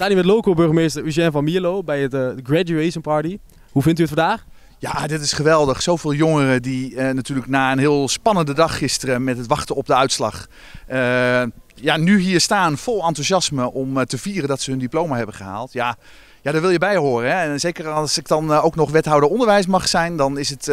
staan hier met local burgemeester Eugène van Mierlo bij het eh, Graduation Party. Hoe vindt u het vandaag? Ja, dit is geweldig. Zoveel jongeren die eh, natuurlijk na een heel spannende dag gisteren met het wachten op de uitslag. Eh, ja, nu hier staan vol enthousiasme om te vieren dat ze hun diploma hebben gehaald. Ja, ja, daar wil je bij horen. Hè? En zeker als ik dan ook nog wethouder onderwijs mag zijn, dan is het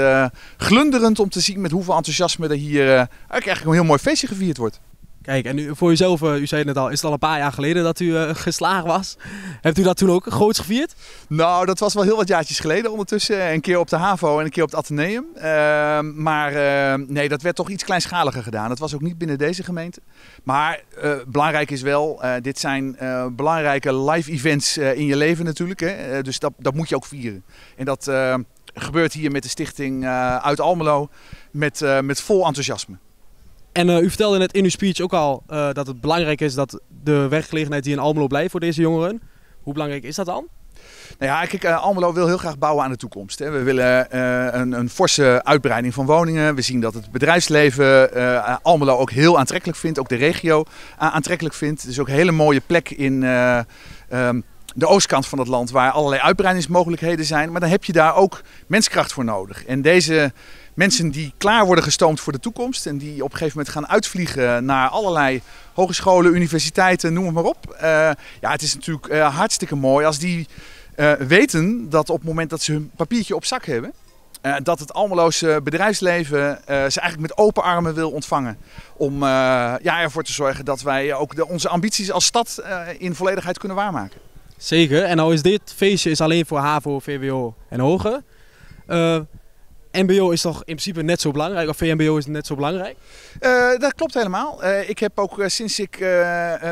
glunderend om te zien met hoeveel enthousiasme er hier eigenlijk een heel mooi feestje gevierd wordt. Kijk, en voor uzelf, eh, u zei het net al, is het al een paar jaar geleden dat u uh, geslagen was. Hebt u dat toen ook groots gevierd? Nou, dat was wel heel wat jaartjes geleden ondertussen. Een keer op de HAVO en een keer op het Atheneum. Ehm, maar ehm, nee, dat werd toch iets kleinschaliger gedaan. Dat was ook niet binnen deze gemeente. Maar eh, belangrijk is wel, dit zijn belangrijke live events in je leven natuurlijk. Hè? dus dat, dat moet je ook vieren. En dat ehm, gebeurt hier met de stichting uit Almelo met, met vol enthousiasme. En eh, u vertelde net in uw speech ook al eh, dat het belangrijk is dat de weggelegenheid die in Almelo blijft voor deze jongeren. Hoe belangrijk is dat dan? Nou ja, kijk, eh, Almelo wil heel graag bouwen aan de toekomst. Hè. We willen een, een, forse uitbreiding van woningen. We zien dat het bedrijfsleven Almelo ook heel aantrekkelijk vindt. Ook de regio aantrekkelijk vindt. Het is ook een hele mooie plek in... Ehm, de oostkant van het land waar allerlei uitbreidingsmogelijkheden zijn. Maar dan heb je daar ook menskracht voor nodig. En deze mensen die klaar worden gestoomd voor de toekomst en die op een gegeven moment gaan uitvliegen naar allerlei hogescholen, universiteiten, noem het maar op. Eh, ja, het is natuurlijk eh, hartstikke mooi als die eh, weten dat op het moment dat ze hun papiertje op zak hebben, dat het Almeloze bedrijfsleven ze eigenlijk met open armen wil ontvangen. Om ja, ervoor te zorgen dat wij ook onze ambities als stad in volledigheid kunnen waarmaken. Zeker, en al nou is dit feestje is alleen voor HAVO, VWO en hoger. Eh, MBO is toch in principe net zo belangrijk, of VMBO is net zo belangrijk? Eh, dat klopt helemaal. Eh, ik heb ook eh, sinds ik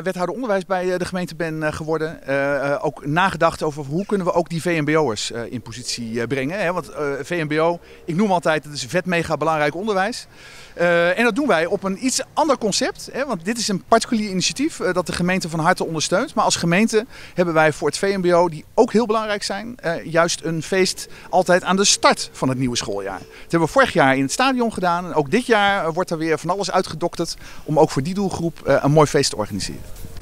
wethouder onderwijs bij de gemeente ben geworden, ook nagedacht over hoe kunnen we ook die VMBO'ers in positie brengen. Hè? Want VMBO, ik noem altijd, het is vet mega belangrijk onderwijs. en dat doen wij op een iets ander concept, hè? want dit is een particulier initiatief dat de gemeente van harte ondersteunt. Maar als gemeente hebben wij voor het VMBO, die ook heel belangrijk zijn, juist een feest altijd aan de start van het nieuwe schooljaar jaar. Dat hebben we vorig jaar in het stadion gedaan. En ook dit jaar wordt er weer van alles uitgedokterd om ook voor die doelgroep eh, een mooi feest te organiseren.